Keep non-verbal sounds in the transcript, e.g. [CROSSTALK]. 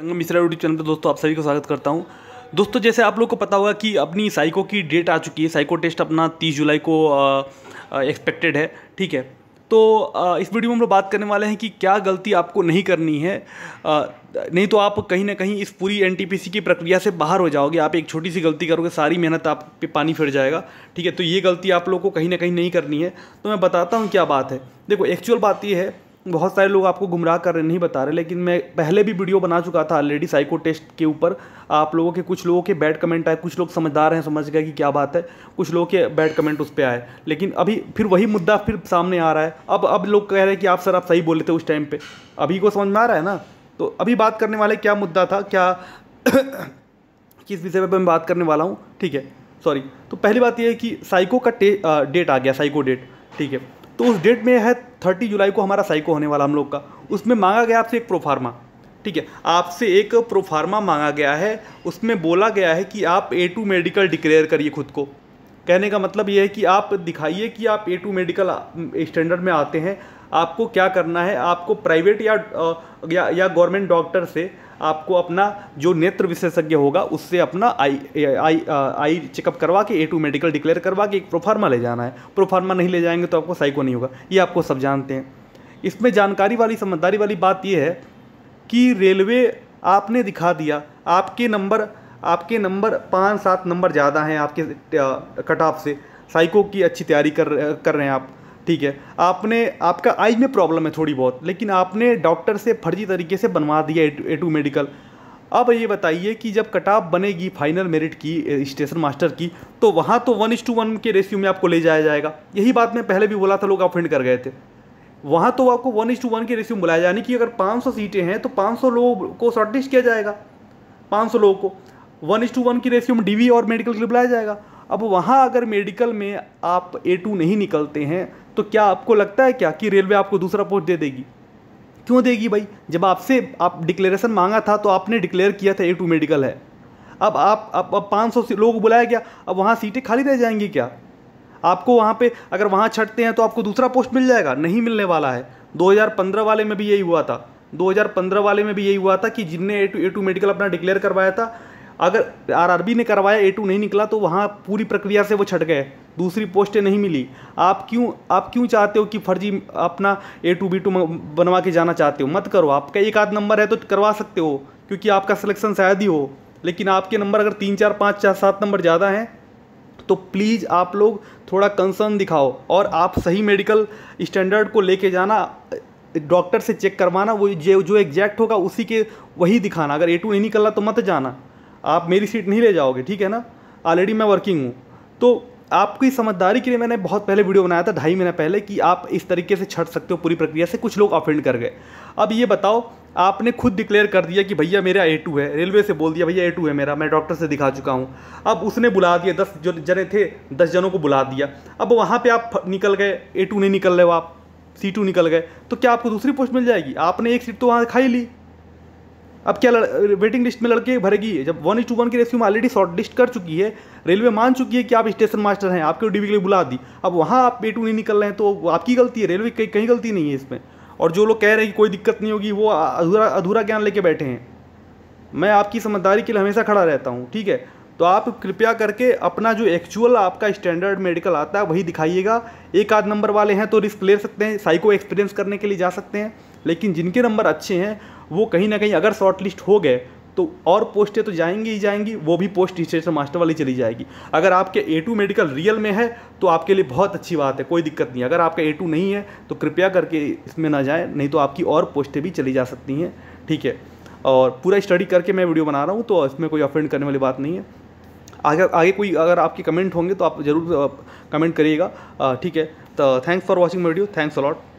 संगम Mishra YouTube channel पर दोस्तों आप सभी को स्वागत करता हूँ दोस्तों जैसे आप लोग को पता होगा कि अपनी साइको की डेट आ चुकी है साइको टेस्ट अपना तीस जुलाई को एक्सपेक्टेड है ठीक है तो आ, इस वीडियो में हम लोग बात करने वाले हैं कि क्या गलती आपको नहीं करनी है आ, नहीं तो आप कहीं ना कहीं इस पूरी एन की प्रक्रिया से बाहर हो जाओगे आप एक छोटी सी गलती करोगे सारी मेहनत आप पे पानी फिर जाएगा ठीक है तो ये गलती आप लोग को कहीं ना कहीं नहीं करनी है तो मैं बताता हूँ क्या बात है देखो एक्चुअल बात यह है बहुत सारे लोग आपको गुमराह कर रहे नहीं बता रहे लेकिन मैं पहले भी वीडियो बना चुका था ऑलरेडी साइको टेस्ट के ऊपर आप लोगों के कुछ लोगों के बैड कमेंट आए कुछ लोग समझदार हैं समझ गए कि क्या बात है कुछ लोगों के बैड कमेंट उस पर आए लेकिन अभी फिर वही मुद्दा फिर सामने आ रहा है अब अब लोग कह रहे हैं कि आप सर आप सही बोले थे उस टाइम पर अभी को समझ में आ रहा है ना तो अभी बात करने वाले क्या मुद्दा था क्या [COUGHS] किस विषय पर मैं बात करने वाला हूँ ठीक है सॉरी तो पहली बात यह है कि साइको का डेट आ गया साइको डेट ठीक है तो उस डेट में है थर्टी जुलाई को हमारा साइको होने वाला हम लोग का उसमें मांगा गया आपसे एक प्रोफार्मा ठीक है आपसे एक प्रोफार्मा मांगा गया है उसमें बोला गया है कि आप ए टू मेडिकल डिक्लेयर करिए खुद को कहने का मतलब ये है कि आप दिखाइए कि आप ए टू मेडिकल स्टैंडर्ड में आते हैं आपको क्या करना है आपको प्राइवेट या या, या गवर्नमेंट डॉक्टर से आपको अपना जो नेत्र विशेषज्ञ होगा उससे अपना आई आई आई चेकअप करवा के ए टू मेडिकल डिक्लेयर करवा के एक प्रोफार्मा ले जाना है प्रोफार्मा नहीं ले जाएंगे तो आपको साइको नहीं होगा ये आपको सब जानते हैं इसमें जानकारी वाली समझदारी वाली बात यह है कि रेलवे आपने दिखा दिया आपके नंबर आपके नंबर पाँच सात नंबर ज़्यादा हैं आपके कट ऑफ से साइको की अच्छी तैयारी कर कर रहे हैं आप ठीक है आपने आपका आई में प्रॉब्लम है थोड़ी बहुत लेकिन आपने डॉक्टर से फर्जी तरीके से बनवा दिया ए टू मेडिकल अब ये बताइए कि जब कटाप बनेगी फाइनल मेरिट की स्टेशन मास्टर की तो वहाँ तो वन इज टू वन के रेशियो में आपको ले जाया जाएगा यही बात मैं पहले भी बोला था लोग अपेंड कर गए थे वहाँ तो आपको वन इज टू वन के रेशियो में बुलाया जाए कि अगर 500 सीटें हैं तो 500 लोगों को शॉर्टलिस्ट किया जाएगा 500 लोगों को वन इज टू वन की रेशियो में डी और मेडिकल के लिए बुलाया जाएगा अब वहाँ अगर मेडिकल में आप ए टू नहीं निकलते हैं तो क्या आपको लगता है क्या कि रेलवे आपको दूसरा पोस्ट दे देगी क्यों देगी भाई जब आपसे आप डिक्लेरेशन मांगा था तो आपने डिक्लेयर किया था ए टू मेडिकल है अब आप अब अब पाँच सौ लोग बुलाया गया अब वहाँ सीटें खाली रह जाएंगी क्या आपको वहाँ पे अगर वहाँ छटते हैं तो आपको दूसरा पोस्ट मिल जाएगा नहीं मिलने वाला है 2015 वाले में भी यही हुआ था 2015 वाले में भी यही हुआ था कि जिनने A two A two medical अपना डिक्लेयर करवाया था अगर आरआरबी ने करवाया ए टू नहीं निकला तो वहाँ पूरी प्रक्रिया से वो छट गए दूसरी पोस्टें नहीं मिली आप क्यों आप क्यों चाहते हो कि फर्जी अपना ए टू बी टू बनवा के जाना चाहते हो मत करो आपका एक आध नंबर है तो करवा सकते हो क्योंकि आपका सिलेक्शन शायद ही हो लेकिन आपके नंबर अगर तीन चार पाँच चार सात नंबर ज़्यादा हैं तो प्लीज़ आप लोग थोड़ा कंसर्न दिखाओ और आप सही मेडिकल स्टैंडर्ड को लेके जाना डॉक्टर से चेक करवाना वो जो जो एग्जैक्ट होगा उसी के वही दिखाना अगर ए टू नहीं निकला तो मत जाना आप मेरी सीट नहीं ले जाओगे ठीक है ना ऑलरेडी मैं वर्किंग हूँ तो आपकी समझदारी के लिए मैंने बहुत पहले वीडियो बनाया था ढाई महीना पहले कि आप इस तरीके से छट सकते हो पूरी प्रक्रिया से कुछ लोग ऑफेंड कर गए अब ये बताओ आपने खुद डिक्लेयर कर दिया कि भैया मेरा ए टू है रेलवे से बोल दिया भैया ए टू है मेरा मैं डॉक्टर से दिखा चुका हूँ अब उसने बुला दिया दस जो जने थे दस जनों को बुला दिया अब वहाँ पर आप निकल गए ए टू नहीं निकल रहे हो आप सी टू निकल गए तो क्या आपको दूसरी पोस्ट मिल जाएगी आपने एक सीट तो वहाँ खाई ली अब क्या वेटिंग लिस्ट में लड़के भरेगी जब वन इज टू वन की रेशियो में ऑलरेडी शॉर्ट लिस्ट कर चुकी है रेलवे मान चुकी है कि आप स्टेशन मास्टर हैं आपके डीवी के लिए बुला दी अब वहाँ आप ए टू नहीं निकल रहे हैं तो आपकी गलती है रेलवे की कहीं गलती नहीं है इसमें और जो लोग कह रहे हैं कि कोई दिक्कत नहीं होगी वो अधूरा अधूरा ज्ञान लेके बैठे हैं मैं आपकी समझदारी के लिए हमेशा खड़ा रहता हूँ ठीक है तो आप कृपया करके अपना जो एक्चुअल आपका स्टैंडर्ड मेडिकल आता है वही दिखाइएगा एक आध नंबर वाले हैं तो रिस्क ले सकते हैं साइको एक्सपीरियंस करने के लिए जा सकते हैं लेकिन जिनके नंबर अच्छे हैं वो कहीं ना कहीं अगर शॉर्ट लिस्ट हो गए तो और पोस्टें तो जाएंगी ही जाएंगी वो भी पोस्ट स्टेशन मास्टर वाली चली जाएगी अगर आपके ए टू मेडिकल रियल में है तो आपके लिए बहुत अच्छी बात है कोई दिक्कत नहीं अगर आपका ए टू नहीं है तो कृपया करके इसमें ना जाए नहीं तो आपकी और पोस्टें भी चली जा सकती हैं ठीक है और पूरा स्टडी करके मैं वीडियो बना रहा हूँ तो इसमें कोई ऑफेंड करने वाली बात नहीं है आगे आगे कोई अगर आपके कमेंट होंगे तो आप ज़रूर कमेंट करिएगा ठीक है तो thanks for watching video thanks allot